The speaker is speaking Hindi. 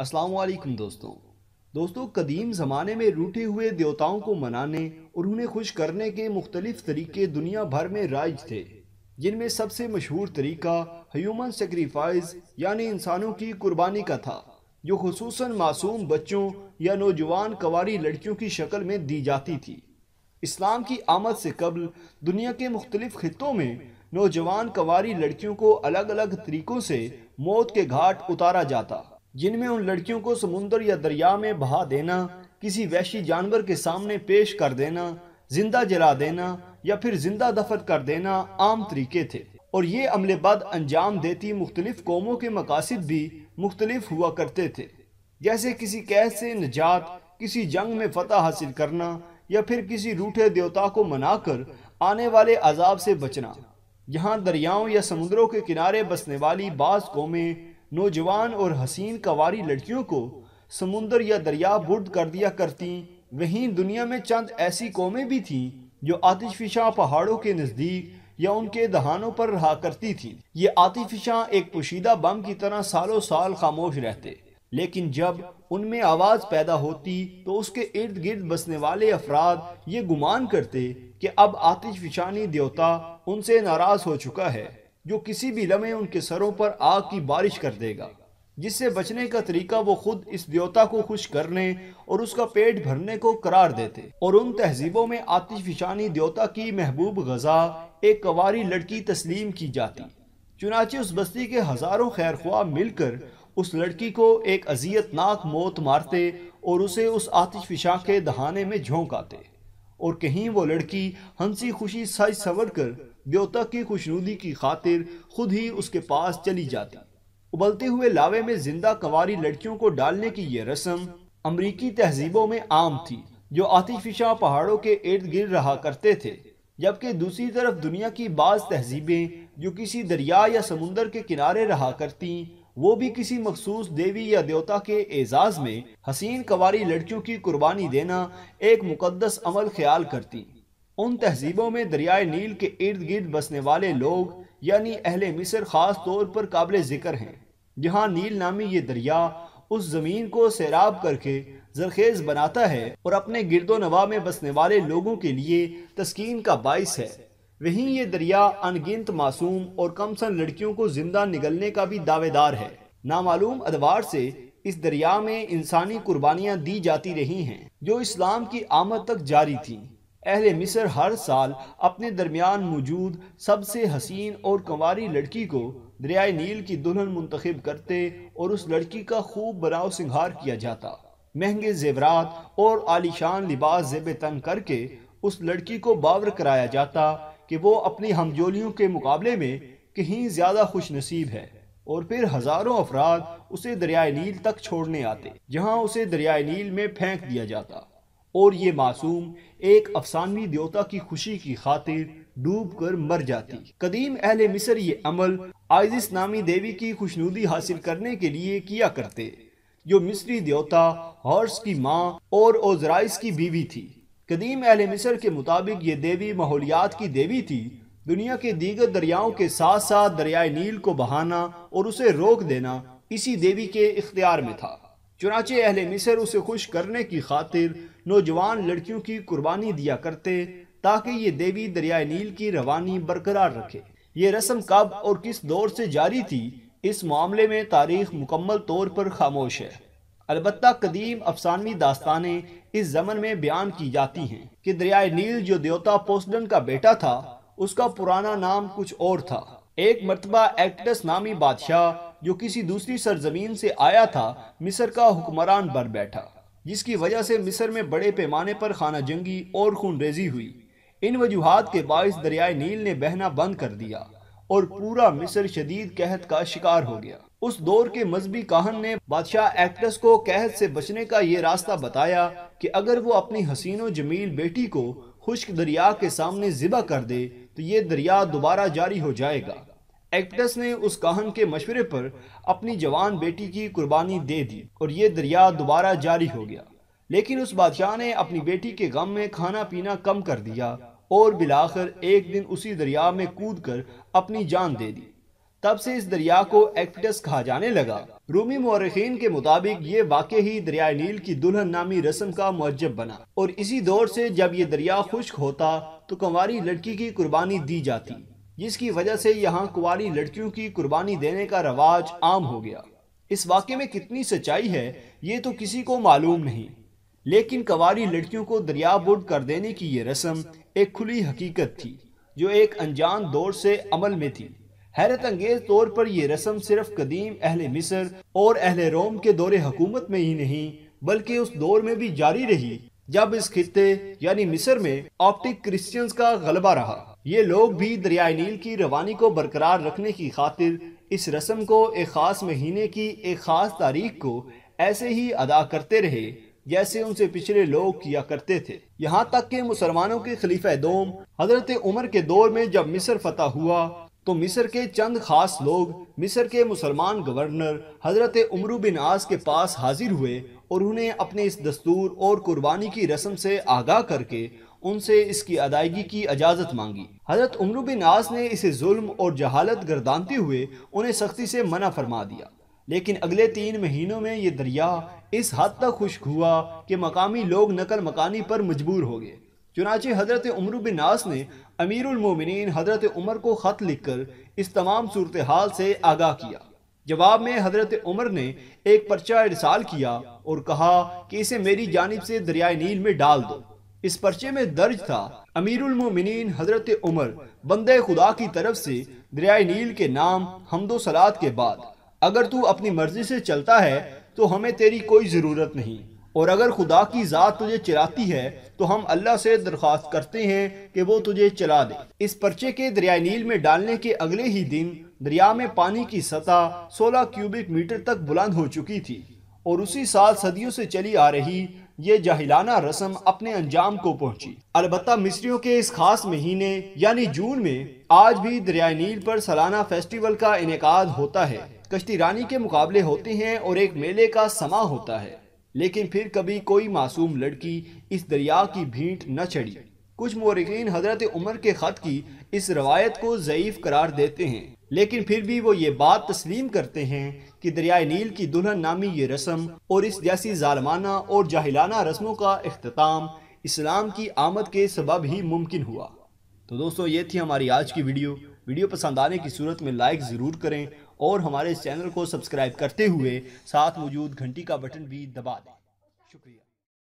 असलम दोस्तों दोस्तों कदीम ज़माने में रूठे हुए देवताओं को मनाने और उन्हें खुश करने के मुख्तलिफ तरीके दुनिया भर में राइज थे जिनमें सबसे मशहूर तरीका ह्यूमन सेक्रीफाइस यानी इंसानों की कुर्बानी का था जो खसूस मासूम बच्चों या नौजवान कवारी लड़कियों की शक्ल में दी जाती थी इस्लाम की आमद से कबल दुनिया के मुख्तलिफ खितों में नौजवान कवारी लड़कियों को अलग अलग तरीक़ों से मौत के घाट उतारा जाता जिनमें उन लड़कियों को समुंदर या दरिया में बहा देना किसी वैशी जानवर के सामने पेश कर देना जिंदा जला देना या फिर जिंदा दफन कर देना आम तरीके थे और ये अमले बाद अंजाम देती मुख्तलिफ कौमों के मकासद भी मुख्तलिफ हुआ करते थे जैसे किसी कैद से निजात किसी जंग में फतह हासिल करना या फिर किसी रूठे देवता को मनाकर आने वाले अजाब से बचना यहाँ दरियाओं या समुद्रों के किनारे बसने वाली बास कौमें नौजवान और हसीन कवारी लड़कियों को समुंदर या दरिया बुर्द कर दिया करती वहीं दुनिया में चंद ऐसी कौमें भी थीं जो आतिशफिशा पहाड़ों के नज़दीक या उनके दहानों पर रहा करती थी ये आतिफिशा एक पोशीदा बम की तरह सालों साल खामोश रहते लेकिन जब उनमें आवाज़ पैदा होती तो उसके इर्द गिर्द बसने वाले अफराद ये गुमान करते कि अब आतिश फिशानी देवता उनसे नाराज़ हो चुका है जो किसी भी लम्हे उनके सरों पर आग की बारिश कर देगा जिससे बचने का तरीका वो खुद इस देवता को खुश करने और उसका पेट भरने को करार देते और उन तहजीबों में आतिशफिशानी देवता की महबूब गजा एक कवारी लड़की तस्लीम की जाती चुनाचे उस बस्ती के हजारों खैर ख्वाह मिलकर उस लड़की को एक अजियतनाक मौत मारते और उसे उस आतिशफिशा के दहाने में झोंकाते और कहीं वो लड़की हंसी खुशी सज सवर कर ब्योता की खुशनूदी की खातिर खुद ही उसके पास चली जाती उबलते हुए लावे में जिंदा कवारी लड़कियों को डालने की यह रस्म अमरीकी तहजीबों में आम थी जो आतिफिशा पहाड़ों के इर्द गिर्द रहा करते थे जबकि दूसरी तरफ दुनिया की बाज तहजीबें जो किसी दरिया या समुंदर के किनारे रहा करती वो भी किसी मखसूस देवी या देवता के एजाज में हसीन कंवारी लड़कियों की कुर्बानी देना एक मुकदस अमल ख्याल करती उन तहजीबों में दरियाए नील के इर्द गिर्द बसने वाले लोग यानी अहल मिस्र ख़ास तौर पर काबिल ज़िक्र हैं जहाँ नील नामी ये दरिया उस ज़मीन को सैराब करके जरखेज बनाता है और अपने गिरदो नवा में बसने वाले लोगों के लिए तस्कीन का बाइस है वहीं ये दरिया अनगिनत मासूम और कमसन लड़कियों को जिंदा निगलने का भी दावेदार है नामालूम अदवार से इस दरिया में इंसानी कुर्बानियां दी जाती रही हैं जो इस्लाम की आमद तक जारी थीं अहल मिस्र हर साल अपने दरमियान मौजूद सबसे हसीन और कंवारी लड़की को दरियाए नील की दुल्हन मुंतखब करते और उस लड़की का खूब बनाव सिंगार किया जाता महंगे जेवरात और आलिशान लिबास जेब तंग करके उस लड़की को बावर कराया जाता कि वो अपनी हमजोलियों के मुकाबले में कहीं ज़्यादा खुश नसीब है और फिर हज़ारों अफराद उसे दरियाए नील तक छोड़ने आते जहाँ उसे दरियाए नील में फेंक दिया जाता और ये मासूम एक अफसानवी देवता की खुशी की खातिर डूब कर मर जाती कदीम अहल मिस्र ये अमल आइजिस नामी देवी की खुशनुदी हासिल करने के लिए किया करते जो मिस्री देवता हॉर्स की माँ और ओजराइस की बीवी थी कदीम अहल मिस्र के मुताबिक ये देवी माहौलियात की देवी थी दुनिया के दीगर दरियाओं के साथ साथ दरियाए नील को बहाना और उसे रोक देना इसी देवी के इख्तियार में था चुनाचे अहल मिसर उसे खुश करने की खातिर नौजवान लड़कियों की कुर्बानी दिया करते ताकि ये देवी दरियाए नील की रवानी बरकरार रखे ये रस्म कब और किस दौर से जारी थी इस मामले में तारीख मुकम्मल तौर पर खामोश है अलबत् कदीम अफसानवी दास्तानें इस जमन में बयान की जाती हैं कि दरियाए नील जो देवता पोस्डन का बेटा था उसका पुराना नाम कुछ और था एक मरतबा एक्टस नामी बादशाह जो किसी दूसरी सरजमीन से आया था मिस्र का हुक्मरान बन बैठा जिसकी वजह से मिस्र में बड़े पैमाने पर खाना जंगी और खून रेजी हुई इन वजूहत के बायस दरियाए नील ने बहना बंद कर दिया और पूरा मिस्र शदीद कहत का शिकार हो गया उस दौर के मजहबी काहन ने बादशाह एक्ट्रेस को कहत से बचने का ये रास्ता बताया कि अगर वो अपनी हसीनो जमील बेटी को खुश्क दरिया के सामने ज़िबा कर दे तो ये दरिया दोबारा जारी हो जाएगा एक्ट्रेस ने उस काहन के मशवरे पर अपनी जवान बेटी की कुर्बानी दे दी और ये दरिया दोबारा जारी हो गया लेकिन उस बादशाह ने अपनी बेटी के गम में खाना पीना कम कर दिया और बिलाखिर एक दिन उसी दरिया में कूद कर अपनी जान दे दी तब से इस दरिया को एक्टस कहा जाने लगा रूमी मौरखीन के मुताबिक ये वाकई ही दरिया नील की दुल्हन नामी रस्म का मुजब बना और इसी दौर से जब ये दरिया खुश्क होता तो कंवारी लड़की की कुर्बानी दी जाती जिसकी वजह से यहाँ कुंवारी लड़कियों की कुर्बानी देने का रवाज आम हो गया इस वाक्य में कितनी सच्चाई है ये तो किसी को मालूम नहीं लेकिन कवारी लड़कियों को दरिया दरियाबुड कर देने की ये रस्म एक खुली हकीकत थी जो एक अनजान दौर से अमल में थी हैरत अंगेज तौर पर यह रस्म सिर्फ कदीम अहल मिस्र और अहल रोम के दौरे हकूमत में ही नहीं बल्कि उस दौर में भी जारी रही जब इस खत्ते यानी मिस्र में ऑप्टिक क्रिश्चियंस का गलबा रहा ये लोग भी दरियाए नील की रवानी को बरकरार रखने की खातिर इस रस्म को एक ख़ास महीने की एक ख़ास तारीख को ऐसे ही अदा करते रहे जैसे उनसे पिछले लोग किया करते थे यहाँ तक के मुसलमानों के खलीफा दोम हजरत उमर के दौर में जब मिस्र फतह हुआ तो मिस्र के चंद खास लोग मिस्र के मुसलमान गवर्नर हजरत उमरू बिन आस के पास हाजिर हुए और उन्हें अपने इस दस्तूर और कुर्बानी की रस्म से आगाह करके उनसे इसकी अदायगी की इजाज़त मांगी हजरत उमरू बिन आस ने इसे जुल्म और जहालत गर्दानते हुए उन्हें सख्ती से मना फरमा दिया लेकिन अगले तीन महीनों में ये दरिया इस हद तक खुश्क हुआ कि मकामी लोग नकल मकानी पर मजबूर हो गए चुनाचे हजरत उम्र बिन नास ने अमीरमिन हजरत उमर को ख़त लिखकर इस तमाम सूरत हाल से आगाह किया जवाब में हजरत उमर ने एक पर्चा इरसाल किया और कहा कि इसे मेरी जानब से दरियाए नील में डाल दो इस पर्चे में दर्ज था अमीरमिन हजरत उमर बंदे खुदा की तरफ से दरियाए नील के नाम हमदो सलाद के बाद अगर तू अपनी मर्जी से चलता है तो हमें तेरी कोई ज़रूरत नहीं और अगर खुदा की ज़ात तुझे चलाती है तो हम अल्लाह से दरख्वास्त करते हैं कि वो तुझे चला दे इस पर्चे के दरिया नील में डालने के अगले ही दिन दरिया में पानी की सतह 16 क्यूबिक मीटर तक बुलंद हो चुकी थी और उसी साल सदियों से चली आ रही ये जाहिलाना रस्म अपने अंजाम को पहुंची अलबत् मिस्रियों के इस खास महीने यानी जून में आज भी दरिया नील पर सालाना फेस्टिवल का इनका होता है कश्ती रानी के मुकाबले होते हैं और एक मेले का समा होता है लेकिन फिर कभी कोई मासूम लड़की इस दरिया की भीट न चढ़ी कुछ मौरकिन हजरत उमर के ख़त की इस रवायत को ज़यीफ़ करार देते हैं लेकिन फिर भी वो ये बात तस्लीम करते हैं कि दरियाए नील की दुल्हन नामी ये रस्म और इस जैसी जालमाना और जाहिलाना रस्मों का अख्ताम इस्लाम की आमद के सबब ही मुमकिन हुआ तो दोस्तों ये थी हमारी आज की वीडियो वीडियो पसंद आने की सूरत में लाइक ज़रूर करें और हमारे इस चैनल को सब्सक्राइब करते हुए साथ मौजूद घंटी का बटन भी दबा दें